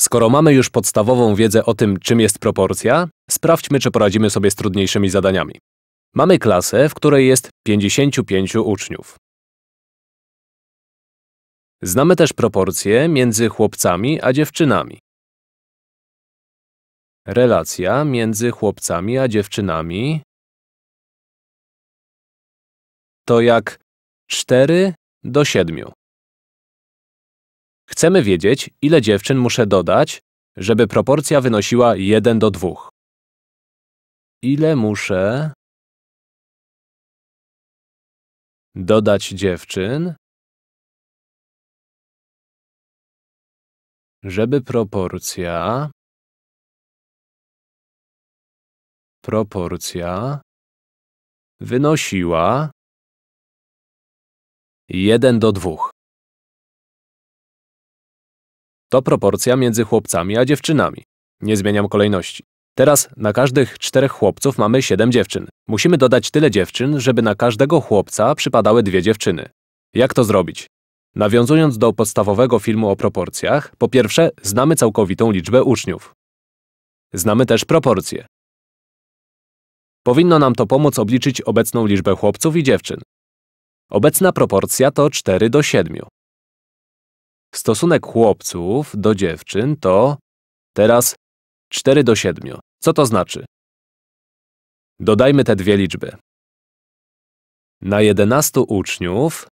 Skoro mamy już podstawową wiedzę o tym, czym jest proporcja, sprawdźmy, czy poradzimy sobie z trudniejszymi zadaniami. Mamy klasę, w której jest 55 uczniów. Znamy też proporcje między chłopcami a dziewczynami. Relacja między chłopcami a dziewczynami to jak 4 do 7. Chcemy wiedzieć, ile dziewczyn muszę dodać, żeby proporcja wynosiła 1 do 2. Ile muszę dodać dziewczyn, żeby proporcja proporcja wynosiła 1 do 2. To proporcja między chłopcami a dziewczynami. Nie zmieniam kolejności. Teraz na każdych czterech chłopców mamy siedem dziewczyn. Musimy dodać tyle dziewczyn, żeby na każdego chłopca przypadały dwie dziewczyny. Jak to zrobić? Nawiązując do podstawowego filmu o proporcjach, po pierwsze, znamy całkowitą liczbę uczniów. Znamy też proporcje. Powinno nam to pomóc obliczyć obecną liczbę chłopców i dziewczyn. Obecna proporcja to 4 do 7. Stosunek chłopców do dziewczyn to teraz 4 do 7. Co to znaczy? Dodajmy te dwie liczby. Na 11 uczniów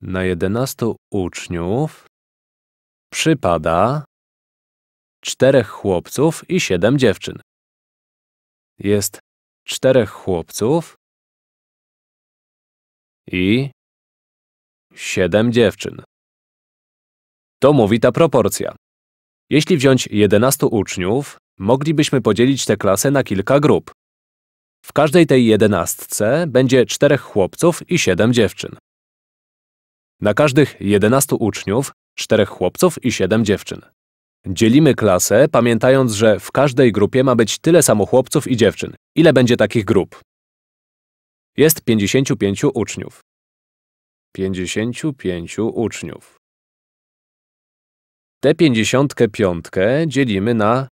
na 11 uczniów przypada 4 chłopców i 7 dziewczyn. Jest 4 chłopców i 7 dziewczyn. To mówi ta proporcja. Jeśli wziąć 11 uczniów, moglibyśmy podzielić tę klasę na kilka grup. W każdej tej jedenastce będzie czterech chłopców i siedem dziewczyn. Na każdych 11 uczniów, czterech chłopców i siedem dziewczyn. Dzielimy klasę, pamiętając, że w każdej grupie ma być tyle samo chłopców i dziewczyn. Ile będzie takich grup? Jest 55 uczniów. 55 uczniów. Tę 55 dzielimy na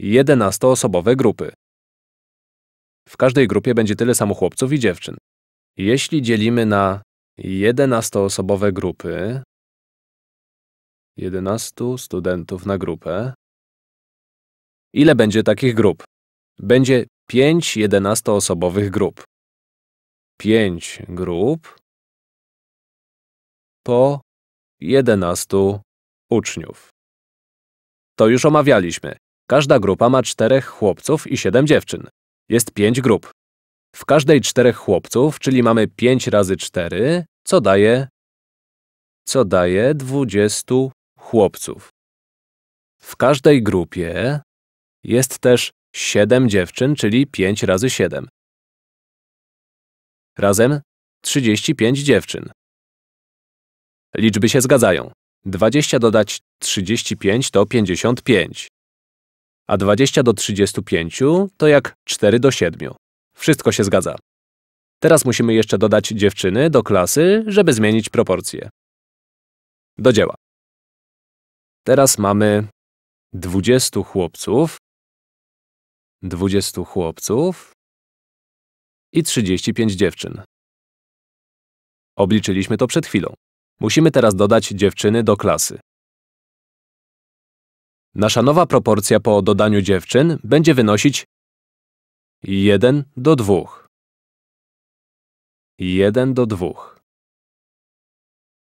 11-osobowe grupy. W każdej grupie będzie tyle samo chłopców i dziewczyn. Jeśli dzielimy na 11-osobowe grupy, 11 studentów na grupę, ile będzie takich grup? Będzie 5 11-osobowych grup. 5 grup po jedenastu uczniów. To już omawialiśmy. Każda grupa ma czterech chłopców i siedem dziewczyn. Jest pięć grup. W każdej czterech chłopców, czyli mamy 5 razy 4, co daje co daje 20 chłopców. W każdej grupie jest też 7 dziewczyn, czyli 5 razy 7. Razem 35 dziewczyn. Liczby się zgadzają. 20 dodać 35 to 55. A 20 do 35 to jak 4 do 7. Wszystko się zgadza. Teraz musimy jeszcze dodać dziewczyny do klasy, żeby zmienić proporcje. Do dzieła. Teraz mamy 20 chłopców, 20 chłopców i 35 dziewczyn. Obliczyliśmy to przed chwilą. Musimy teraz dodać dziewczyny do klasy. Nasza nowa proporcja po dodaniu dziewczyn będzie wynosić 1 do 2. 1 do 2.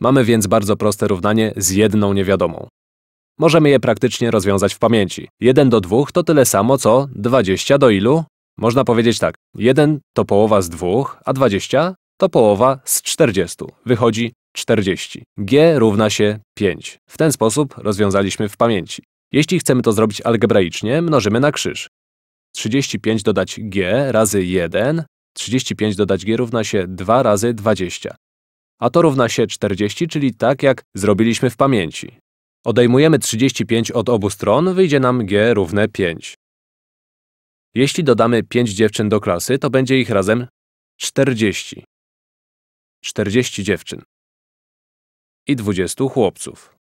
Mamy więc bardzo proste równanie z jedną niewiadomą. Możemy je praktycznie rozwiązać w pamięci. 1 do 2 to tyle samo co 20 do ilu? Można powiedzieć tak, 1 to połowa z 2, a 20 to połowa z 40. Wychodzi 40. G równa się 5. W ten sposób rozwiązaliśmy w pamięci. Jeśli chcemy to zrobić algebraicznie, mnożymy na krzyż. 35 dodać g razy 1, 35 dodać g równa się 2 razy 20. A to równa się 40, czyli tak jak zrobiliśmy w pamięci. Odejmujemy 35 od obu stron, wyjdzie nam g równe 5. Jeśli dodamy 5 dziewczyn do klasy, to będzie ich razem 40. 40 dziewczyn i 20 chłopców.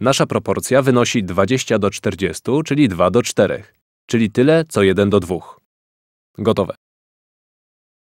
Nasza proporcja wynosi 20 do 40, czyli 2 do 4, czyli tyle co 1 do 2. Gotowe.